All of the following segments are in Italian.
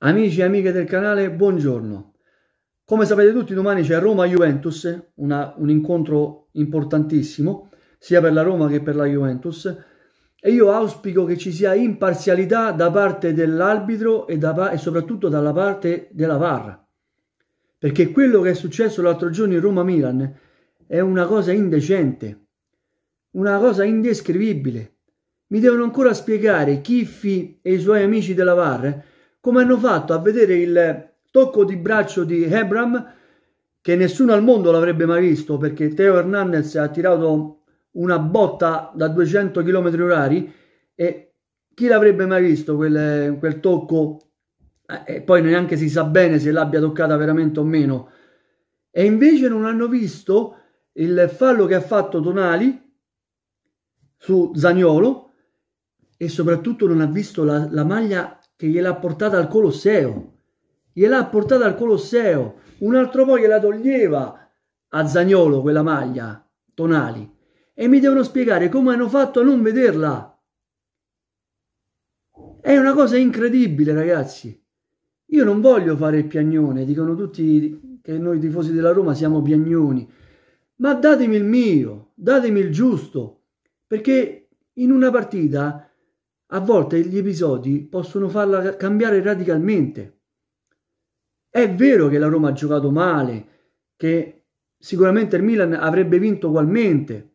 Amici e amiche del canale, buongiorno. Come sapete tutti, domani c'è Roma-Juventus, un incontro importantissimo, sia per la Roma che per la Juventus, e io auspico che ci sia imparzialità da parte dell'arbitro e, e soprattutto dalla parte della VAR, perché quello che è successo l'altro giorno in Roma-Milan è una cosa indecente, una cosa indescrivibile. Mi devono ancora spiegare Chiffi e i suoi amici della VAR come hanno fatto a vedere il tocco di braccio di Hebram che nessuno al mondo l'avrebbe mai visto perché Teo Hernandez ha tirato una botta da 200 km orari e chi l'avrebbe mai visto quel, quel tocco eh, e poi neanche si sa bene se l'abbia toccata veramente o meno e invece non hanno visto il fallo che ha fatto Tonali su Zagnolo e soprattutto non ha visto la, la maglia che gliel'ha portata al Colosseo. Gliel'ha portata al Colosseo. Un altro po' gliela toglieva a Zagnolo quella maglia, Tonali. E mi devono spiegare come hanno fatto a non vederla. È una cosa incredibile, ragazzi. Io non voglio fare il piagnone, dicono tutti che noi tifosi della Roma siamo piagnoni. Ma datemi il mio, datemi il giusto, perché in una partita a volte gli episodi possono farla cambiare radicalmente. È vero che la Roma ha giocato male, che sicuramente il Milan avrebbe vinto ugualmente,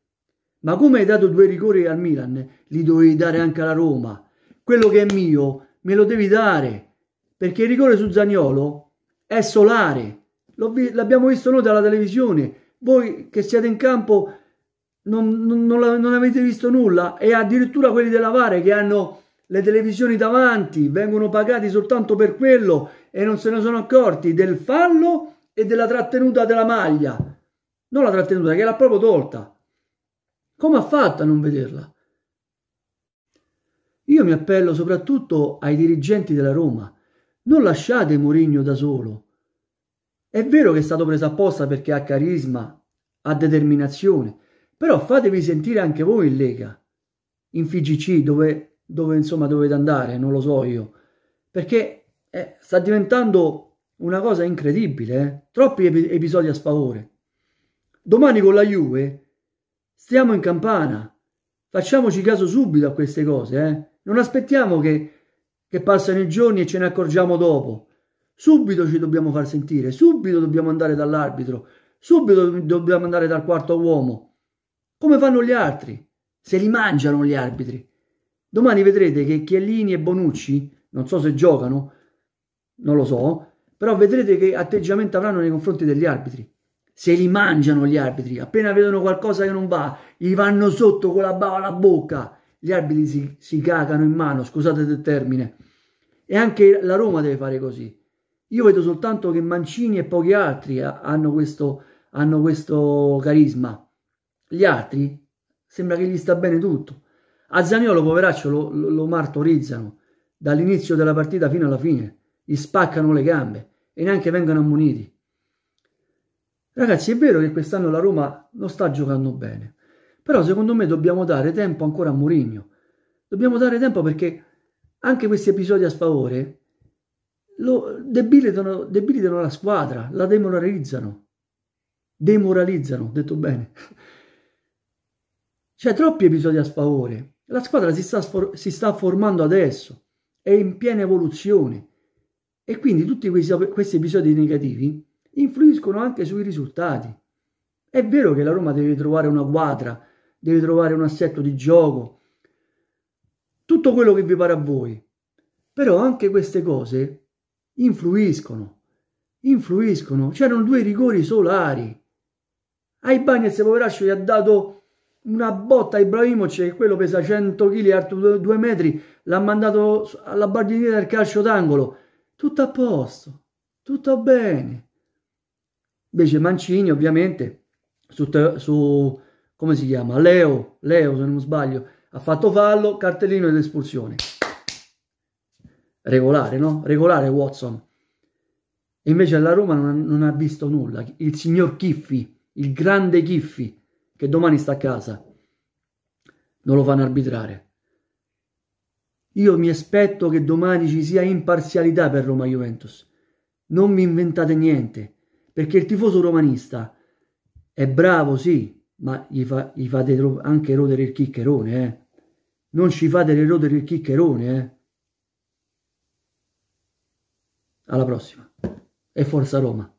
ma come hai dato due rigori al Milan, li dovevi dare anche alla Roma. Quello che è mio me lo devi dare, perché il rigore su Zagnolo è solare. Vi- l'abbiamo visto noi dalla televisione. Voi che siete in campo non, non, non, avete visto nulla e addirittura quelli della Vare che hanno le televisioni davanti vengono pagati soltanto per quello e non se ne sono accorti del fallo e della trattenuta della maglia non la trattenuta che l'ha proprio tolta come ha fatto a non vederla io mi appello soprattutto ai dirigenti della Roma non lasciate Mourinho da solo è vero che è stato preso apposta perché ha carisma ha determinazione però fatevi sentire anche voi in Lega, in FGC, dove, dove insomma dovete andare, non lo so io. Perché eh, sta diventando una cosa incredibile, eh? troppi ep- episodi a sfavore. Domani con la Juve stiamo in campana, facciamoci caso subito a queste cose, eh? non aspettiamo che, che passano i giorni e ce ne accorgiamo dopo. Subito ci dobbiamo far sentire, subito dobbiamo andare dall'arbitro, subito dobbiamo andare dal quarto uomo. Come fanno gli altri? Se li mangiano gli arbitri. Domani vedrete che Chiellini e Bonucci, non so se giocano, non lo so, però vedrete che atteggiamento avranno nei confronti degli arbitri. Se li mangiano gli arbitri, appena vedono qualcosa che non va, gli vanno sotto con la bava alla bocca. Gli arbitri si, si cagano in mano, scusate il termine. E anche la Roma deve fare così. Io vedo soltanto che Mancini e pochi altri eh, hanno questo, hanno questo carisma. Gli altri sembra che gli sta bene tutto. A Zaniolo, poveraccio, lo, lo, lo martorizzano dall'inizio della partita fino alla fine. Gli spaccano le gambe e neanche vengono ammoniti. Ragazzi, è vero che quest'anno la Roma non sta giocando bene, però secondo me dobbiamo dare tempo ancora a Mourinho. Dobbiamo dare tempo perché anche questi episodi a sfavore lo debilitano, debilitano la squadra, la demoralizzano. Demoralizzano, detto bene. C'è troppi episodi a sfavore. La squadra si sta, si sta formando adesso, è in piena evoluzione e quindi tutti questi, questi episodi negativi influiscono anche sui risultati. È vero che la Roma deve trovare una quadra, deve trovare un assetto di gioco, tutto quello che vi pare a voi, però anche queste cose influiscono, influiscono. C'erano due rigori solari. Ai Bagnets, poveraccio, gli ha dato una botta a Ibrahimovic che quello pesa 100 kg, e altri 2 metri, l'ha mandato alla bardiera del calcio d'angolo. Tutto a posto, tutto bene. Invece Mancini ovviamente su, su come si chiama? Leo, Leo se non sbaglio, ha fatto fallo, cartellino ed espulsione. Regolare, no? Regolare Watson. E invece la Roma non ha, non ha visto nulla. Il signor Chiffi, il grande Chiffi che domani sta a casa, non lo fanno arbitrare. Io mi aspetto che domani ci sia imparzialità per Roma Juventus. Non mi inventate niente, perché il tifoso romanista è bravo, sì, ma gli, fa, gli fate anche rodere il chiccherone, eh. Non ci fate rodere il chiccherone, eh. Alla prossima. E forza Roma.